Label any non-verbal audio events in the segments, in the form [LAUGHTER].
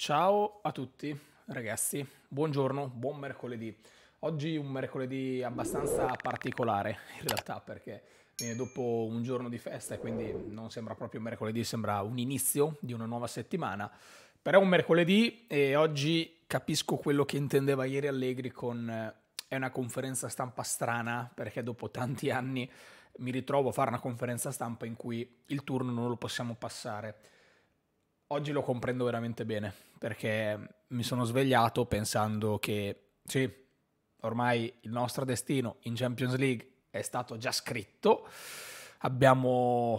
Ciao a tutti ragazzi, buongiorno, buon mercoledì. Oggi un mercoledì abbastanza particolare in realtà perché viene dopo un giorno di festa e quindi non sembra proprio mercoledì, sembra un inizio di una nuova settimana. Però è un mercoledì e oggi capisco quello che intendeva ieri Allegri con eh, è una conferenza stampa strana perché dopo tanti anni mi ritrovo a fare una conferenza stampa in cui il turno non lo possiamo passare Oggi lo comprendo veramente bene perché mi sono svegliato pensando che sì, ormai il nostro destino in Champions League è stato già scritto. Abbiamo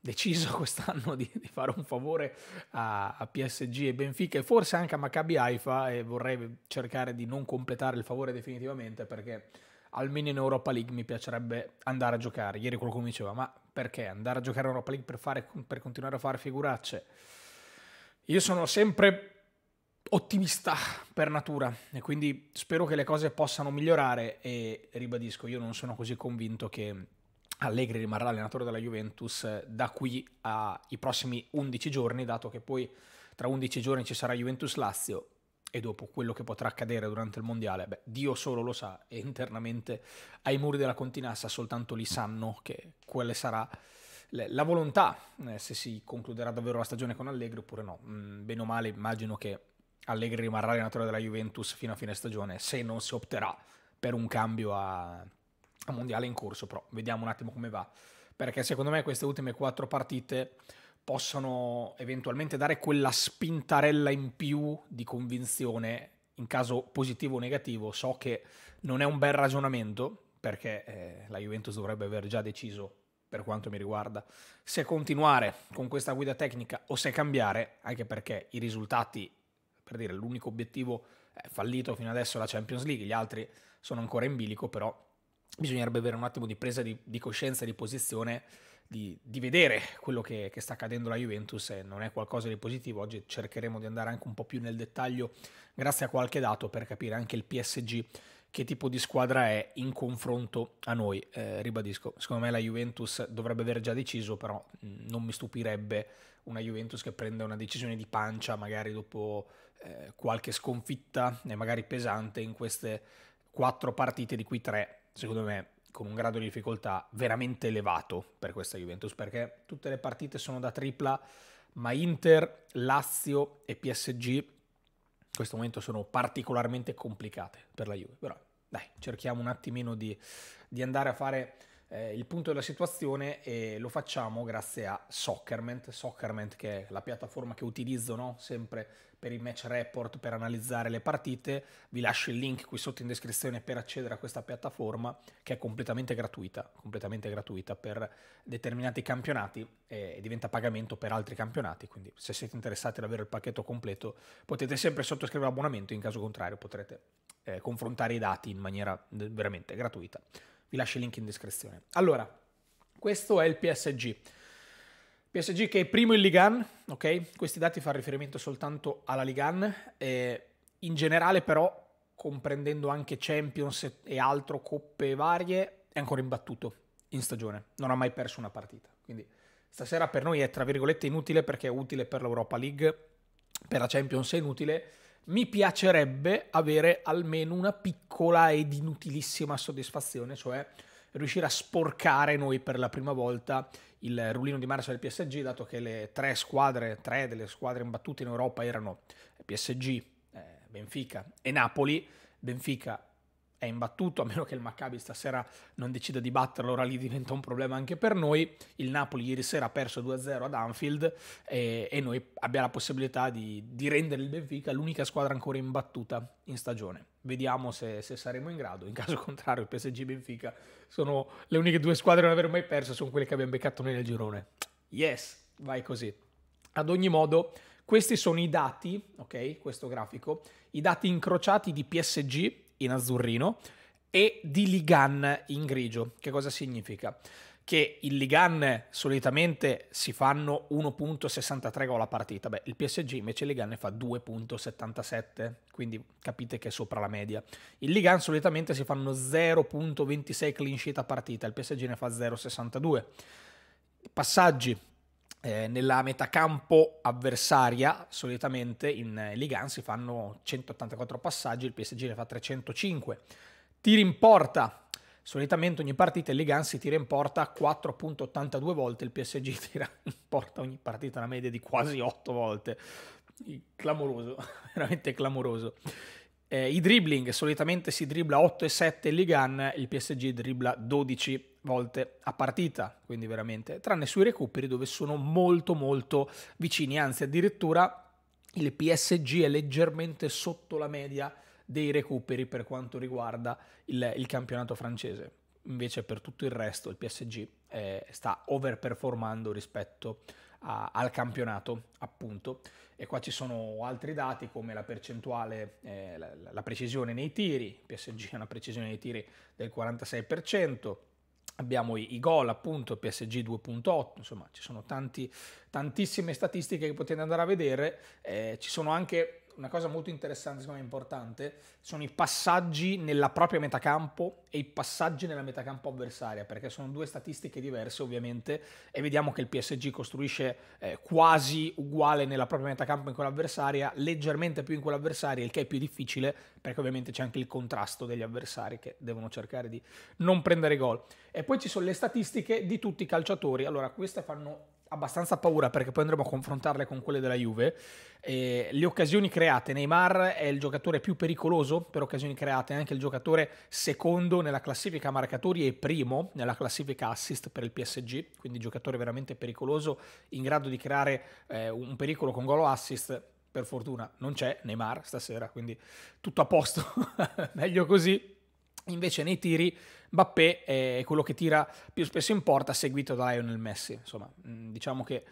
deciso [LAUGHS] quest'anno di, di, fare un favore a, a, PSG e Benfica e forse anche a Maccabi Haifa e vorrei cercare di non completare il favore definitivamente perché almeno in Europa League mi piacerebbe andare a giocare. Ieri qualcuno mi diceva, ma perché andare a giocare in Europa League per, fare, per continuare a fare figuracce? Io sono sempre ottimista per natura e quindi spero che le cose possano migliorare e ribadisco, io non sono così convinto che Allegri rimarrà allenatore della Juventus da qui ai prossimi 11 giorni, dato che poi tra 11 giorni ci sarà Juventus Lazio e dopo quello che potrà accadere durante il mondiale, beh, Dio solo lo sa e internamente ai muri della continassa soltanto lì sanno che quale sarà la volontà, eh, se si concluderà davvero la stagione con Allegri oppure no. Mm, bene o male immagino che Allegri rimarrà allenatore della Juventus fino a fine stagione se non si opterà per un cambio a, a mondiale in corso, però vediamo un attimo come va, perché secondo me queste ultime quattro partite possano eventualmente dare quella spintarella in più di convinzione in caso positivo o negativo. So che non è un bel ragionamento perché eh, la Juventus dovrebbe aver già deciso per quanto mi riguarda se continuare con questa guida tecnica o se cambiare, anche perché i risultati, per dire, l'unico obiettivo è fallito fino adesso è la Champions League, gli altri sono ancora in bilico, però bisognerebbe avere un attimo di presa di, di coscienza e di posizione di, di vedere quello che, che, sta accadendo alla Juventus e non è qualcosa di positivo. Oggi cercheremo di andare anche un po' più nel dettaglio grazie a qualche dato per capire anche il PSG che tipo di squadra è in confronto a noi. Eh, ribadisco, secondo me la Juventus dovrebbe aver già deciso, però mm, non mi stupirebbe una Juventus che prenda una decisione di pancia magari dopo eh, qualche sconfitta, e magari pesante in queste quattro partite di cui tre, secondo me con un grado di difficoltà veramente elevato per questa Juventus, perché tutte le partite sono da tripla, ma Inter, Lazio e PSG in questo momento sono particolarmente complicate per la Juve. Però dai, cerchiamo un attimino di, di andare a fare eh, il punto della situazione e lo facciamo grazie a Soccerment, Soccerment che è la piattaforma che utilizzo no? sempre per i match report, per analizzare le partite, vi lascio il link qui sotto in descrizione per accedere a questa piattaforma che è completamente gratuita, completamente gratuita per determinati campionati e diventa pagamento per altri campionati, quindi se siete interessati ad avere il pacchetto completo potete sempre sottoscrivere l'abbonamento, in caso contrario potrete eh, confrontare i dati in maniera veramente gratuita. Vi lascio il link in descrizione. Allora, questo è il PSG. PSG che è primo in Ligan, ok? Questi dati fanno riferimento soltanto alla Ligan, in generale però, comprendendo anche Champions e altro, coppe varie, è ancora imbattuto in stagione, non ha mai perso una partita. Quindi stasera per noi è tra virgolette inutile perché è utile per l'Europa League, per la Champions è inutile, mi piacerebbe avere almeno una piccola ed inutilissima soddisfazione, cioè riuscire a sporcare noi per la prima volta il rullino di marcia del PSG, dato che le tre squadre, tre delle squadre imbattute in Europa erano PSG, eh, Benfica e Napoli. Benfica è imbattuto, a meno che il Maccabi stasera non decida di batterlo, ora lì diventa un problema anche per noi. Il Napoli ieri sera ha perso 2-0 ad Anfield e, e noi abbiamo la possibilità di, di, rendere il Benfica l'unica squadra ancora imbattuta in stagione. Vediamo se, se saremo in grado, in caso contrario il PSG Benfica sono le uniche due squadre a non aver mai perso, sono quelle che abbiamo beccato noi nel girone. Yes, vai così. Ad ogni modo, questi sono i dati, ok, questo grafico, i dati incrociati di PSG in azzurrino e di Ligan in grigio. Che cosa significa? Che il Ligan solitamente si fanno 1.63 gol a partita, beh, il PSG invece il Ligan fa 2.77, quindi capite che è sopra la media. Il Ligan solitamente si fanno 0.26 clean sheet a partita, il PSG ne fa 0.62. Passaggi eh, nella campo avversaria solitamente in eh, Ligue si fanno 184 passaggi, il PSG ne fa 305. Tiri in porta, solitamente ogni partita il Ligue si tira in porta 4.82 volte, il PSG [LAUGHS] tira in porta ogni partita una media di quasi 8 volte. Clamoroso, [LAUGHS] veramente clamoroso. Eh, I dribbling, solitamente si dribbla 8 e 7 in Ligan, il PSG dribbla 12 volte a partita, quindi veramente, tranne sui recuperi dove sono molto molto vicini, anzi addirittura il PSG è leggermente sotto la media dei recuperi per quanto riguarda il, il campionato francese. Invece per tutto il resto il PSG eh, sta overperformando rispetto a, al campionato, appunto. E qua ci sono altri dati come la percentuale, eh, la, la precisione nei tiri, PSG ha una precisione nei tiri del 46%, Abbiamo i, i gol, appunto, PSG 2.8, insomma ci sono tanti, tantissime statistiche che potete andare a vedere, eh, ci sono anche una cosa molto interessante, secondo me importante, sono i passaggi nella propria metacampo e i passaggi nella metacampo avversaria, perché sono due statistiche diverse ovviamente e vediamo che il PSG costruisce eh, quasi uguale nella propria metacampo in quella avversaria, leggermente più in quella avversaria, il che è più difficile perché ovviamente c'è anche il contrasto degli avversari che devono cercare di non prendere gol. E poi ci sono le statistiche di tutti i calciatori, allora queste fanno abbastanza paura perché poi andremo a confrontarle con quelle della Juve. Eh, le occasioni create, Neymar è il giocatore più pericoloso per occasioni create, è anche il giocatore secondo nella classifica marcatori e primo nella classifica assist per il PSG, quindi giocatore veramente pericoloso, in grado di creare eh, un pericolo con gol o assist. Per fortuna non c'è Neymar stasera, quindi tutto a posto, [LAUGHS] meglio così. Invece nei tiri Bappé è quello che tira più spesso in porta, seguito da Lionel Messi. Insomma, mm, diciamo che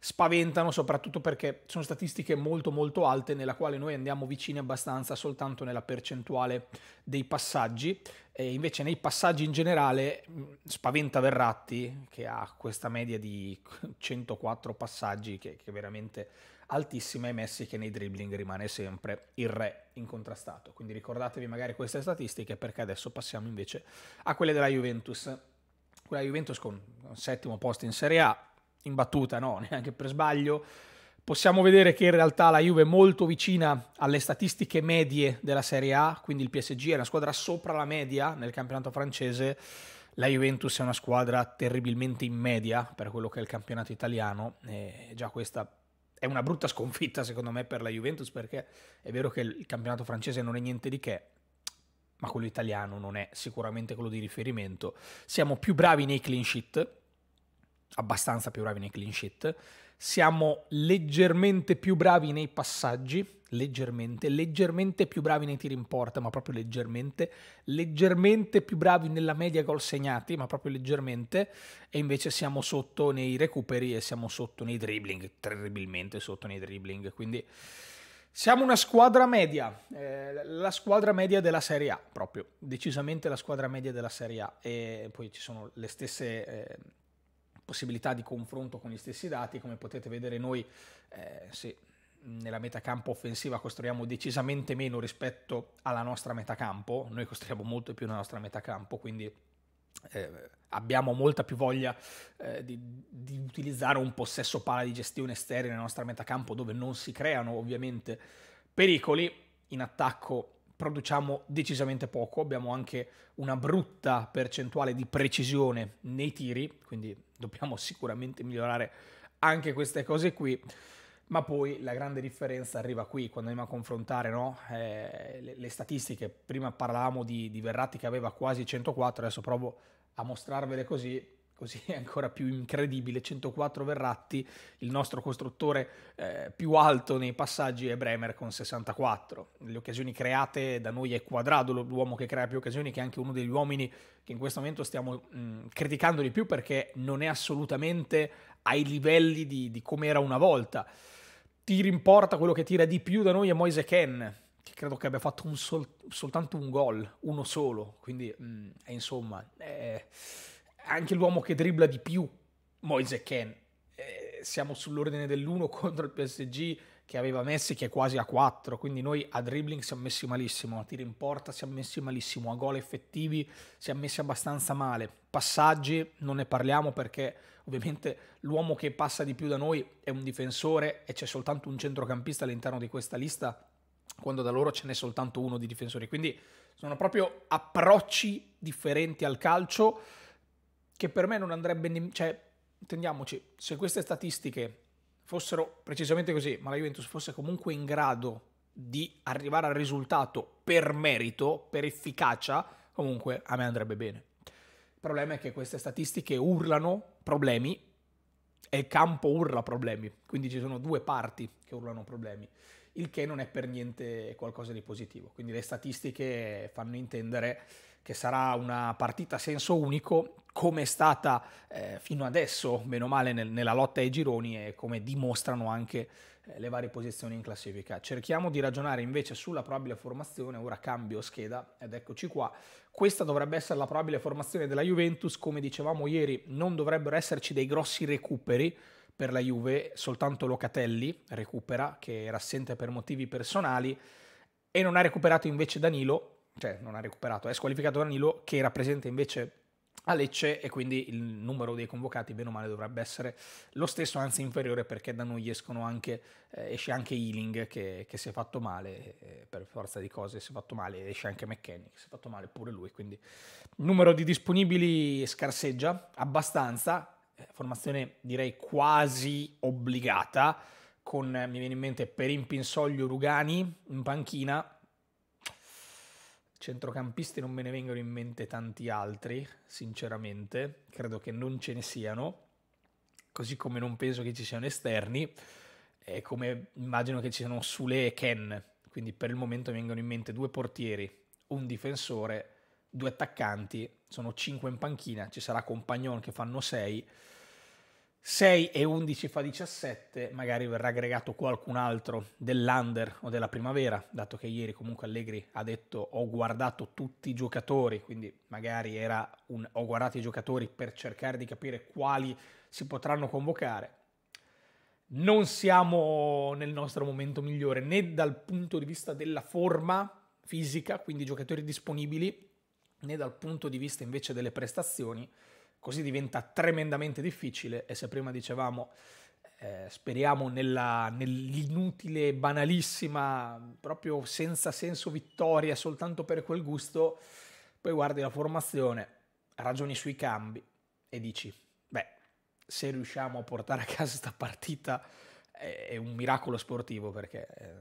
spaventano soprattutto perché sono statistiche molto molto alte nella quale noi andiamo vicini abbastanza soltanto nella percentuale dei passaggi e invece nei passaggi in generale mm, spaventa Verratti che ha questa media di 104 passaggi che, che è veramente altissima e Messi che nei dribbling rimane sempre il re incontrastato. Quindi ricordatevi magari queste statistiche perché adesso passiamo invece a quelle della Juventus. Quella Juventus con settimo posto in Serie A, in battuta, no, [LAUGHS] neanche per sbaglio, possiamo vedere che in realtà la Juve è molto vicina alle statistiche medie della Serie A, quindi il PSG è una squadra sopra la media nel campionato francese, la Juventus è una squadra terribilmente in media per quello che è il campionato italiano, e già questa è una brutta sconfitta secondo me per la Juventus perché è vero che il campionato francese non è niente di che, ma quello italiano non è sicuramente quello di riferimento. Siamo più bravi nei clean sheet, abbastanza più bravi nei clean sheet, siamo leggermente più bravi nei passaggi, leggermente, leggermente più bravi nei tiri in porta, ma proprio leggermente, leggermente più bravi nella media gol segnati, ma proprio leggermente, e invece siamo sotto nei recuperi e siamo sotto nei dribbling, terribilmente sotto nei dribbling, quindi siamo una squadra media, eh, la squadra media della Serie A, proprio, decisamente la squadra media della Serie A, e poi ci sono le stesse... Eh, possibilità di confronto con gli stessi dati, come potete vedere noi eh, se nella metacampo offensiva costruiamo decisamente meno rispetto alla nostra metacampo, noi costruiamo molto più nella nostra metacampo, quindi eh, abbiamo molta più voglia eh, di, di, utilizzare un possesso pala di gestione esterna nella nostra metacampo dove non si creano ovviamente pericoli in attacco produciamo decisamente poco, abbiamo anche una brutta percentuale di precisione nei tiri, quindi dobbiamo [LAUGHS] sicuramente migliorare anche queste cose qui. Ma poi la grande differenza arriva qui, quando andiamo a confrontare no? eh, le, le, statistiche. Prima parlavamo di, di Verratti che aveva quasi 104, adesso provo a mostrarvele così così è ancora più incredibile, 104 Verratti, il nostro costruttore eh, più alto nei passaggi è Bremer con 64. Le occasioni create da noi è Quadrado, l'uomo che crea più occasioni, che è anche uno degli uomini che in questo momento stiamo mh, mm, criticando di più perché non è assolutamente ai livelli di, di come era una volta. Tiri in porta, quello che tira di più da noi è Moise Ken, che credo che abbia fatto un sol- soltanto un gol, uno solo, quindi mh, mm, è, insomma... È anche l'uomo che dribbla di più, Moise Ken. Eh, siamo sull'ordine dell'1 [LAUGHS] contro il PSG che aveva Messi che è quasi a 4, quindi noi a dribbling siamo messi malissimo, a tiri in porta siamo messi malissimo, a gol effettivi siamo messi abbastanza male, passaggi non ne parliamo perché ovviamente l'uomo che passa di più da noi è un difensore e c'è soltanto un centrocampista all'interno di questa lista quando da loro ce n'è soltanto uno di difensori, quindi sono proprio approcci differenti al calcio che per me non andrebbe nemmeno... Cioè, intendiamoci, se queste statistiche fossero precisamente così, ma la Juventus fosse comunque in grado di arrivare al risultato per merito, per efficacia, comunque a me andrebbe bene. Il problema è che queste statistiche urlano problemi e il campo urla problemi, quindi ci sono due parti che urlano problemi, il che non è per niente qualcosa di positivo. Quindi le statistiche fanno intendere che sarà una partita a senso unico come è stata eh, fino adesso, meno male, nel, nella lotta ai gironi e come dimostrano anche eh, le varie posizioni in classifica. Cerchiamo di ragionare invece sulla probabile formazione, ora cambio scheda ed eccoci qua. Questa dovrebbe essere la probabile formazione della Juventus, come dicevamo ieri non dovrebbero esserci dei grossi recuperi per la Juve, soltanto Locatelli recupera, che era assente per motivi personali, e non ha recuperato invece Danilo, cioè non ha recuperato, è squalificato Danilo che rappresenta invece a Lecce e quindi il numero dei convocati bene o male dovrebbe essere lo stesso, anzi inferiore perché da noi escono anche, eh, esce anche Ealing che, che, si è fatto male, eh, per forza di cose si è fatto male, esce anche McKenny che si è fatto male pure lui, quindi il numero di disponibili scarseggia abbastanza, eh, formazione direi quasi obbligata, con mi viene in mente per impinsoglio Rugani in panchina, Centrocampisti non me ne vengono in mente tanti altri, sinceramente, credo che non ce ne siano, così come non penso che ci siano esterni, e come immagino che ci siano Sule e Ken, quindi per il momento mi vengono in mente due portieri, un difensore, due attaccanti, sono cinque in panchina, ci sarà Compagnon che fanno sei 6 e 11 fa 17, magari verrà aggregato qualcun altro dell'under o della primavera, dato che ieri comunque Allegri ha detto ho guardato tutti i giocatori, quindi magari era un ho guardato i giocatori per cercare di capire quali si potranno convocare. Non siamo nel nostro momento migliore né dal punto di vista della forma fisica, quindi giocatori disponibili, né dal punto di vista invece delle prestazioni Così diventa tremendamente difficile e se prima dicevamo eh, speriamo nella, nell'inutile, banalissima, proprio senza senso vittoria soltanto per quel gusto, poi guardi la formazione, ragioni sui cambi e dici, beh, se riusciamo a portare a casa questa partita è, è, un miracolo sportivo perché eh,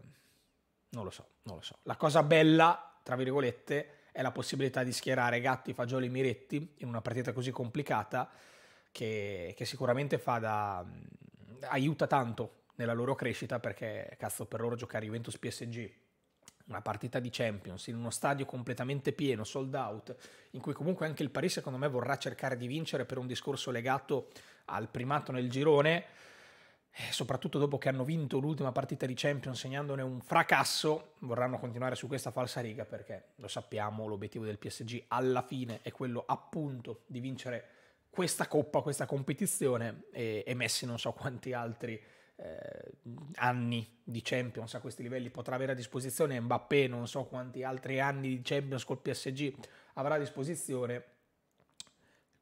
non lo so, non lo so. La cosa bella, tra virgolette, è la possibilità di schierare Gatti, Fagioli, Miretti in una partita così complicata che, che sicuramente da, aiuta tanto nella loro crescita perché cazzo per loro giocare Juventus PSG una partita di Champions in uno stadio completamente pieno, sold out, in cui comunque anche il Paris secondo me vorrà cercare di vincere per un discorso legato al primato nel girone eh, soprattutto dopo che hanno vinto l'ultima partita di Champions segnandone un fracasso, vorranno continuare su questa falsa riga perché lo sappiamo, l'obiettivo del PSG alla fine è quello appunto di vincere questa coppa, questa competizione e, e Messi non so quanti altri eh, anni di Champions a questi livelli potrà avere a disposizione Mbappé non so quanti altri anni di Champions col PSG avrà a disposizione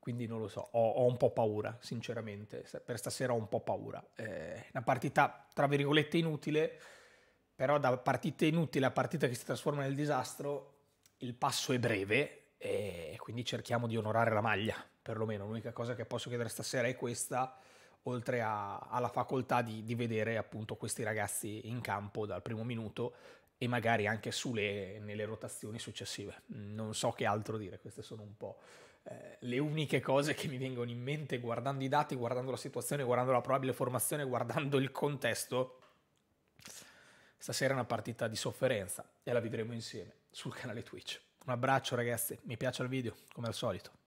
quindi non lo so, ho, ho, un po' paura, sinceramente, per stasera ho un po' paura. Eh, una partita, tra virgolette, inutile, però da partita inutile a partita che si trasforma nel disastro, il passo è breve e quindi cerchiamo di onorare la maglia, perlomeno. L'unica cosa che posso chiedere stasera è questa, oltre a, alla facoltà di, di vedere appunto questi ragazzi in campo dal primo minuto e magari anche sulle, nelle rotazioni successive. Non so che altro dire, queste sono un po' Eh, le uniche cose che mi vengono in mente guardando i dati, guardando la situazione, guardando la probabile formazione, guardando il contesto, stasera è una partita di sofferenza e la vivremo insieme sul canale Twitch. Un abbraccio ragazzi, mi piace il video come al solito.